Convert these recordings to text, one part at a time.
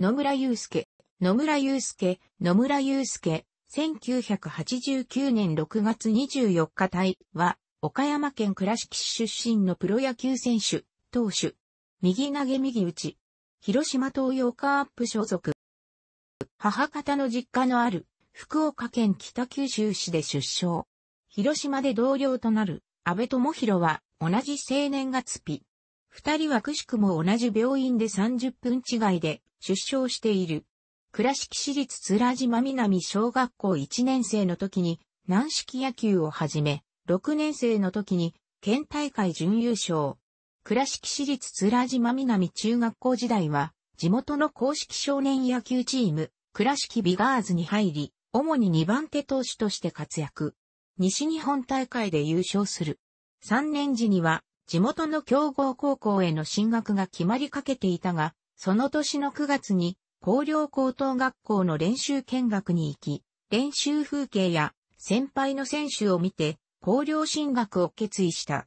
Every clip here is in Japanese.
野村祐介、野村祐介、野村祐介、1989年6月24日隊は、岡山県倉敷市出身のプロ野球選手、投手。右投げ右打ち。広島東洋カープ所属。母方の実家のある福岡県北九州市で出生。広島で同僚となる安倍智弘は同じ青年月日。二人はくしくも同じ病院で30分違いで出生している。倉敷市立津良島南小学校1年生の時に軟式野球を始め、6年生の時に県大会準優勝。倉敷市立津良島南中学校時代は、地元の公式少年野球チーム、倉敷ビガーズに入り、主に2番手投手として活躍。西日本大会で優勝する。3年時には、地元の強豪高校への進学が決まりかけていたが、その年の9月に、高陵高等学校の練習見学に行き、練習風景や先輩の選手を見て、高陵進学を決意した。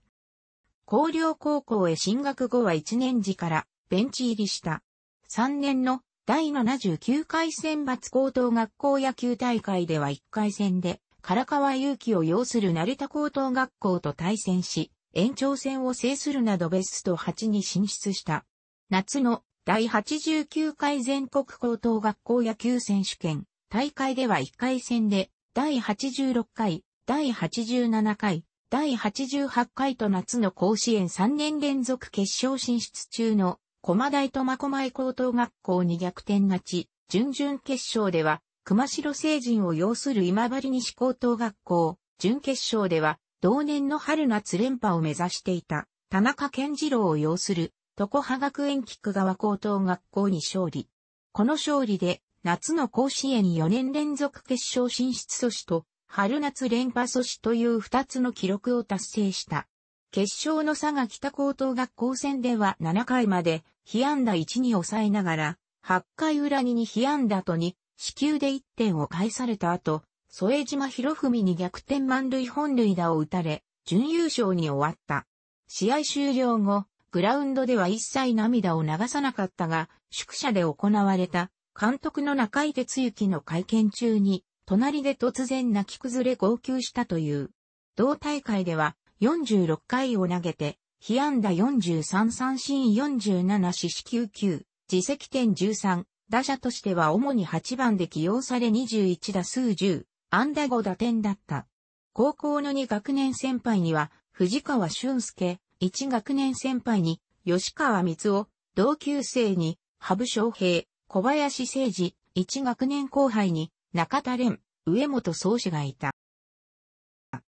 高陵高校へ進学後は1年時からベンチ入りした。3年の第79回選抜高等学校野球大会では1回戦で、唐川祐希を擁する成田高等学校と対戦し、延長戦を制するなどベスト8に進出した。夏の第89回全国高等学校野球選手権、大会では1回戦で、第86回、第87回、第88回と夏の甲子園3年連続決勝進出中の、駒大苫小牧高等学校に逆転勝ち、準々決勝では、熊城成人を擁する今治西高等学校、準決勝では、同年の春夏連覇を目指していた、田中健次郎を擁する、常葉学園菊川高等学校に勝利。この勝利で、夏の甲子園4年連続決勝進出阻止と、春夏連覇阻止という2つの記録を達成した。決勝の佐賀北高等学校戦では7回まで、被安打1に抑えながら、8回裏にに被安打と2、死球で1点を返された後、添島博文に逆転満塁本塁打を打たれ、準優勝に終わった。試合終了後、グラウンドでは一切涙を流さなかったが、宿舎で行われた監督の中井哲之の会見中に、隣で突然泣き崩れ号泣したという。同大会では46回を投げて、被安打43三振47四死球九、自責点13、打者としては主に8番で起用され21打数10、安打5打点だった。高校の2学年先輩には、藤川俊介、1学年先輩に、吉川光夫、同級生に、羽生昌平、小林誠二、1学年後輩に、中田蓮、上本総司がいた。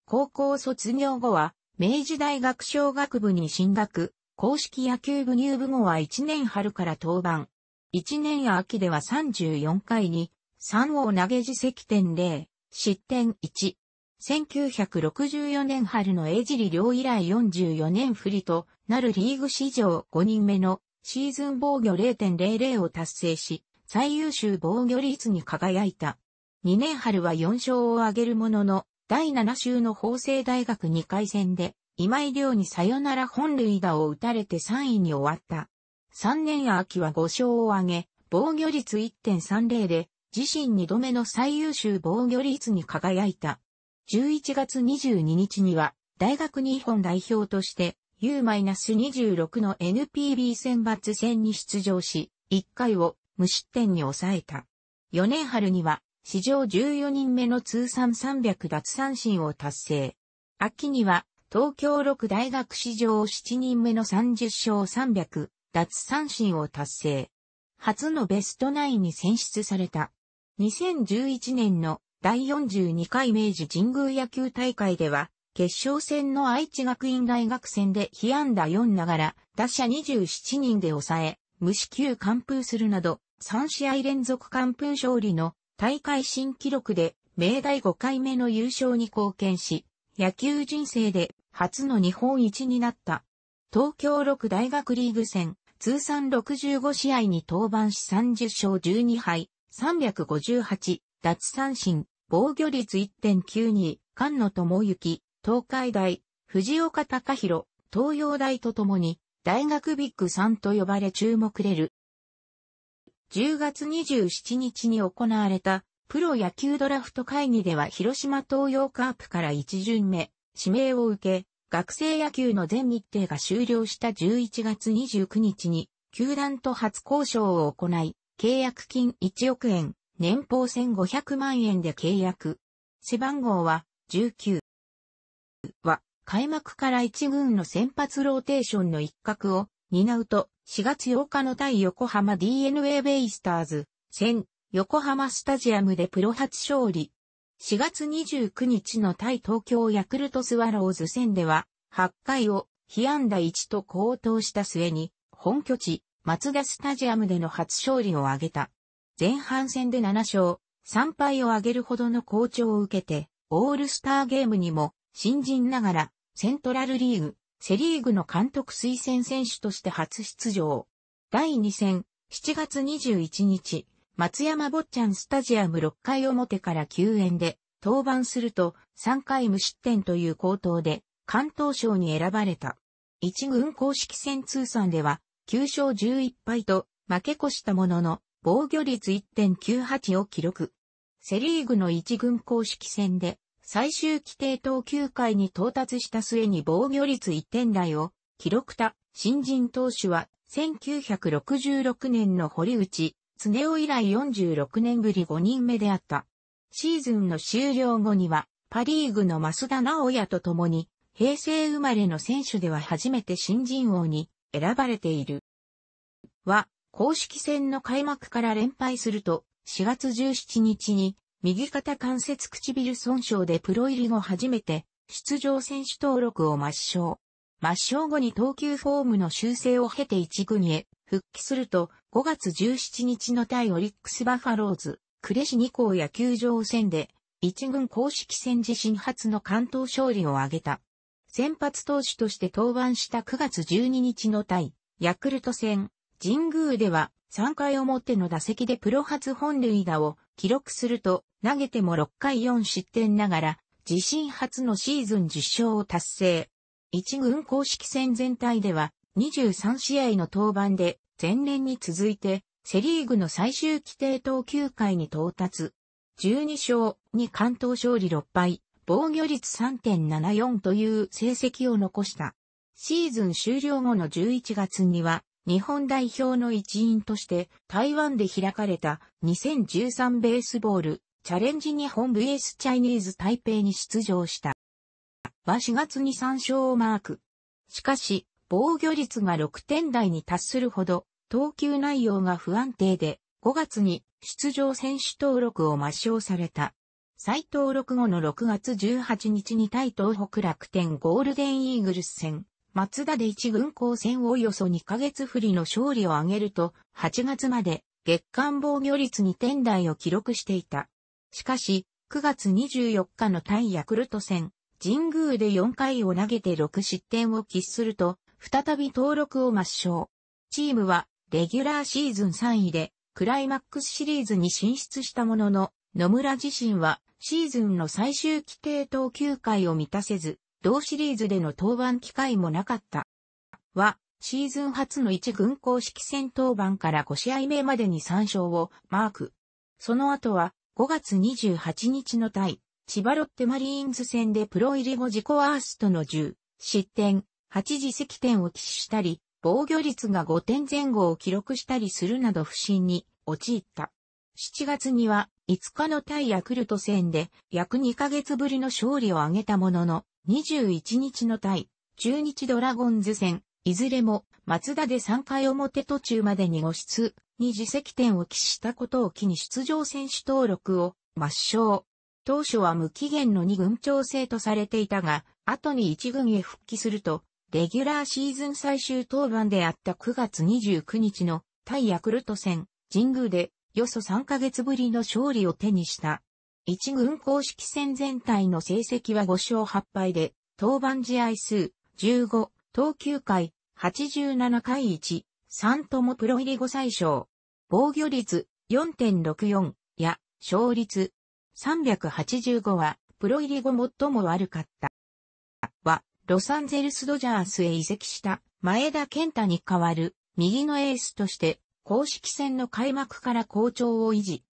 高校卒業後は、明治大学小学部に進学、公式野球部入部後は1年春から登板。1年秋では34回に、3を投げ自席点0、失点1、1964年春の江尻両以来44年振りとなるリーグ史上5人目のシーズン防御0.00を達成し、最優秀防御率に輝いた。2年春は4勝を挙げるものの、第7週の法政大学2回戦で、今井亮にサヨナラ本塁打を打たれて3位に終わった。3年秋は5勝を挙げ、防御率1.30で、自身2度目の最優秀防御率に輝いた。11月22日には、大学日本代表として、U-26 の NPB 選抜戦に出場し、1回を無失点に抑えた。4年春には、史上14人目の通算300奪三振を達成。秋には、東京6大学史上7人目の30勝300奪三振を達成。初のベストナインに選出された。2011年の第42回明治神宮野球大会では、決勝戦の愛知学院大学戦で被安打4ながら、打者27人で抑え、無四球完封するなど、3試合連続完封勝利の大会新記録で、明大5回目の優勝に貢献し、野球人生で初の日本一になった。東京6大学リーグ戦、通算65試合に登板し30勝12敗、358、奪三振、防御率1.92、菅野智之、東海大、藤岡隆弘、東洋大と共に、大学ビッグ3と呼ばれ注目れる。10月27日に行われた、プロ野球ドラフト会議では広島東洋カープから1巡目、指名を受け、学生野球の全日程が終了した11月29日に、球団と初交渉を行い、契約金1億円、年俸1500万円で契約。背番号は19は開幕から1軍の先発ローテーションの一角を担うと4月8日の対横浜 DNA ベイスターズ戦横浜スタジアムでプロ初勝利。4月29日の対東京ヤクルトスワローズ戦では8回を被安打1と高騰した末に本拠地松田スタジアムでの初勝利を挙げた。前半戦で7勝、3敗を挙げるほどの好調を受けて、オールスターゲームにも、新人ながら、セントラルリーグ、セリーグの監督推薦選手として初出場。第2戦、7月21日、松山坊ちゃんスタジアム6回表から9円で、登板すると3回無失点という高騰で、関東賞に選ばれた。一軍公式戦通算では、9勝11敗と負け越したものの、防御率1.98を記録。セリーグの一軍公式戦で最終規定投球回に到達した末に防御率1点台を記録た新人投手は1966年の堀内、常夫以来46年ぶり5人目であった。シーズンの終了後にはパリーグの増田直也と共に平成生まれの選手では初めて新人王に選ばれている。は、公式戦の開幕から連敗すると、4月17日に右肩関節唇損傷でプロ入り後初めて出場選手登録を抹消。抹消後に投球フォームの修正を経て一軍へ復帰すると5月17日の対オリックスバファローズ、呉市2校野球場戦で一軍公式戦自身初の関東勝利を挙げた。先発投手として登板した9月12日の対ヤクルト戦神宮では3回表の打席でプロ初本塁打を記録すると、投げても6回4失点ながら、自身初のシーズン10勝を達成。一軍公式戦全体では、23試合の登板で、前年に続いて、セリーグの最終規定投球回に到達。12勝に関東勝利6敗、防御率3.74という成績を残した。シーズン終了後の11月には、日本代表の一員として台湾で開かれた2013ベースボールチャレンジ日本 VS チャイニーズ台北に出場した。は4月に3勝をマーク。しかし、防御率が6点台に達するほど、投球内容が不安定で、5月に出場選手登録を抹消された。再登録後の6月18日に対東北楽天ゴールデンイーグルス戦、松田で一軍高戦およそ2ヶ月振りの勝利を挙げると、8月まで月間防御率2点台を記録していた。しかし、9月24日の対ヤクルト戦、神宮で4回を投げて6失点を喫すると、再び登録を抹消。チームは、レギュラーシーズン3位で、クライマックスシリーズに進出したものの、野村自身は、シーズンの最終規定投球回を満たせず、同シリーズでの登板機会もなかった。は、シーズン初の一軍公式戦登板から5試合目までに3勝をマーク。その後は、5月28日の対、千葉ロッテマリーンズ戦でプロ入り後自己アーストの10、失点、8次。席点を起死したり、防御率が5点前後を記録したりするなど不振に陥った。7月には5日の対ヤクルト戦で約2ヶ月ぶりの勝利を挙げたものの、21日の対、中日ドラゴンズ戦、いずれも、松田で3回表途中までに5出、に自責点を期したことを機に出場選手登録を抹消。当初は無期限の2軍調整とされていたが、後に1軍へ復帰すると、レギュラーシーズン最終登板であった9月29日の対ヤクルト戦、神宮で、よそ3ヶ月ぶりの勝利を手にした。一軍公式戦全体の成績は5勝8敗で、登板試合数15、投球回87回1、3ともプロ入り5最小。防御率4.64や勝率385はプロ入り後最も悪かった。は、ロサンゼルスドジャースへ移籍した前田健太に代わる右のエースとして公式戦の開幕から好調を維持。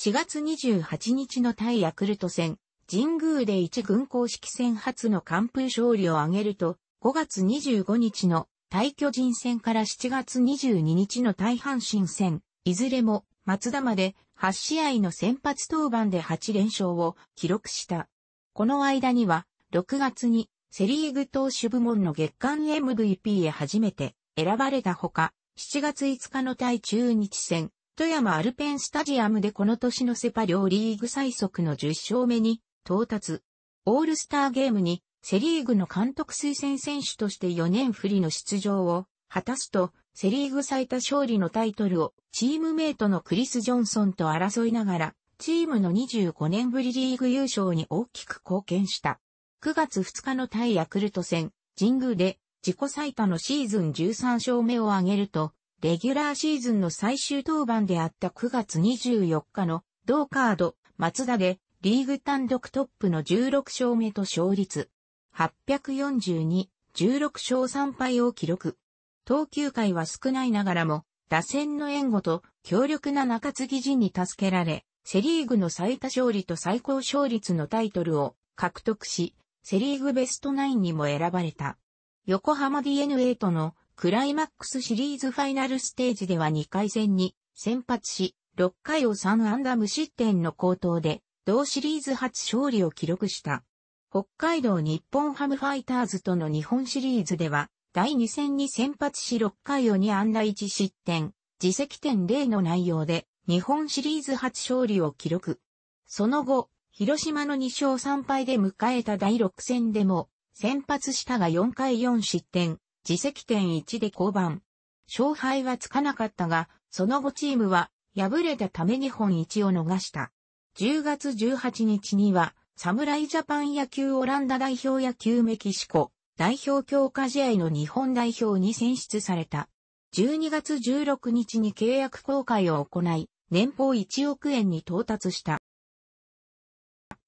4月28日の対ヤクルト戦、神宮で1軍公式戦初の完封勝利を挙げると、5月25日の対巨人戦から7月22日の対阪神戦、いずれも松田まで8試合の先発登板で8連勝を記録した。この間には、6月にセリーグ投手部門の月間 MVP へ初めて選ばれたほか、7月5日の対中日戦、富山アルペンスタジアムでこの年のセパ両リーグ最速の10勝目に到達。オールスターゲームにセリーグの監督推薦選手として4年振りの出場を果たすと、セリーグ最多勝利のタイトルをチームメイトのクリス・ジョンソンと争いながら、チームの25年ぶりリーグ優勝に大きく貢献した。9月2日の対ヤクルト戦、神宮で自己最多のシーズン13勝目を挙げると、レギュラーシーズンの最終登板であった9月24日の同カード、松田でリーグ単独トップの16勝目と勝率842、16勝3敗を記録。投球回は少ないながらも、打線の援護と強力な中継ぎ陣に助けられ、セリーグの最多勝利と最高勝率のタイトルを獲得し、セリーグベストナインにも選ばれた。横浜 DNA とのクライマックスシリーズファイナルステージでは2回戦に先発し、6回を3安打無失点の高投で、同シリーズ初勝利を記録した。北海道日本ハムファイターズとの日本シリーズでは、第2戦に先発し6回を2安打1失点、自責点0の内容で、日本シリーズ初勝利を記録。その後、広島の2勝3敗で迎えた第6戦でも、先発したが4回4失点、自責点1で降板。勝敗はつかなかったが、その後チームは敗れたため日本一を逃した。10月18日には、侍ジャパン野球オランダ代表野球メキシコ代表強化試合の日本代表に選出された。12月16日に契約更改を行い、年俸1億円に到達した。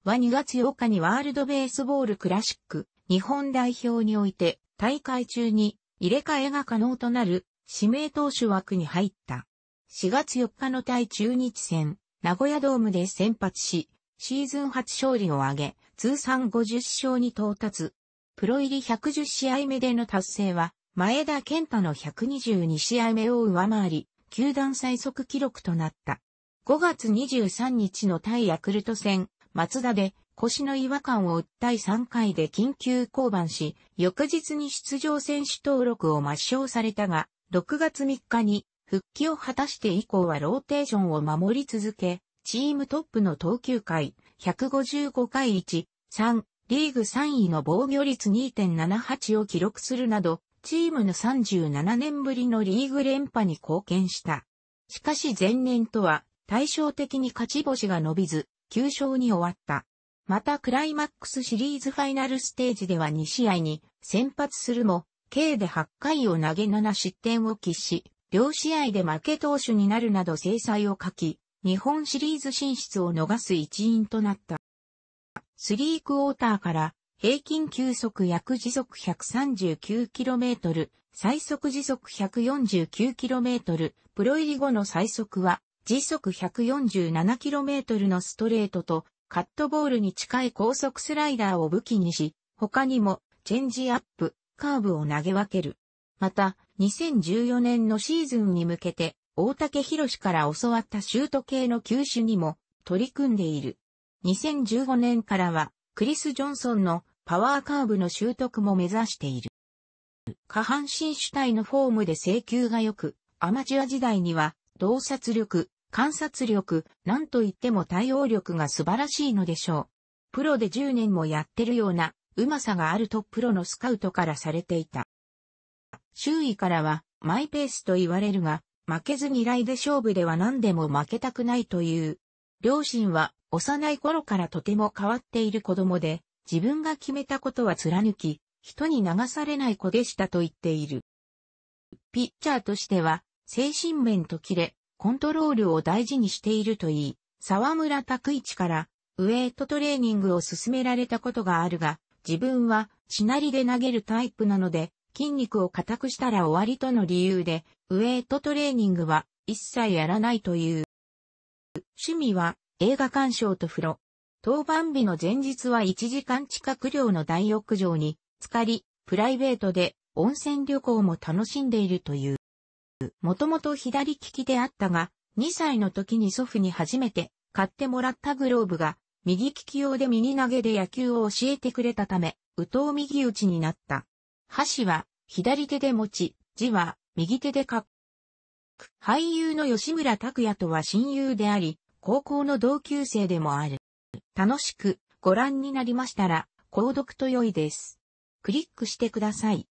は2月8日にワールドベースボールクラシック日本代表において大会中に入れ替えが可能となる指名投手枠に入った。4月4日の対中日戦、名古屋ドームで先発し、シーズン初勝利を挙げ、通算50勝に到達。プロ入り110試合目での達成は、前田健太の122試合目を上回り、球団最速記録となった。5月23日の対ヤクルト戦、松田で腰の違和感を訴え3回で緊急降板し、翌日に出場選手登録を抹消されたが、6月3日に復帰を果たして以降はローテーションを守り続け、チームトップの投球回、155回1、3、リーグ3位の防御率2.78を記録するなど、チームの37年ぶりのリーグ連覇に貢献した。しかし前年とは対照的に勝ち星が伸びず、9勝に終わった。またクライマックスシリーズファイナルステージでは2試合に先発するも、計で8回を投げ7失点を喫し、両試合で負け投手になるなど制裁を書き、日本シリーズ進出を逃す一因となった。スリークォーターから平均球速約時速 139km、最速時速 149km、プロ入り後の最速は時速 147km のストレートとカットボールに近い高速スライダーを武器にし、他にもチェンジアップ、カーブを投げ分ける。また、2014年のシーズンに向けて、大竹博から教わったシュート系の球種にも取り組んでいる。2015年からは、クリス・ジョンソンのパワーカーブの習得も目指している。下半身主体のフォームで請求が良く、アマチュア時代には、洞察力、観察力、なんといっても対応力が素晴らしいのでしょう。プロで10年もやってるような、うまさがあるとプロのスカウトからされていた。周囲からは、マイペースと言われるが、負けず嫌いで勝負では何でも負けたくないという。両親は、幼い頃からとても変わっている子供で、自分が決めたことは貫き、人に流されない子でしたと言っている。ピッチャーとしては、精神面と切れ、コントロールを大事にしているといい、沢村拓一からウエイトトレーニングを勧められたことがあるが、自分はしなりで投げるタイプなので、筋肉を硬くしたら終わりとの理由で、ウエイトトレーニングは一切やらないという。趣味は映画鑑賞と風呂。当番日の前日は1時間近く量の大浴場に浸かり、プライベートで温泉旅行も楽しんでいるという。もともと左利きであったが、2歳の時に祖父に初めて買ってもらったグローブが、右利き用で右投げで野球を教えてくれたため、右投右打ちになった。箸は左手で持ち、字は右手で書く。俳優の吉村拓也とは親友であり、高校の同級生でもある。楽しくご覧になりましたら、購読と良いです。クリックしてください。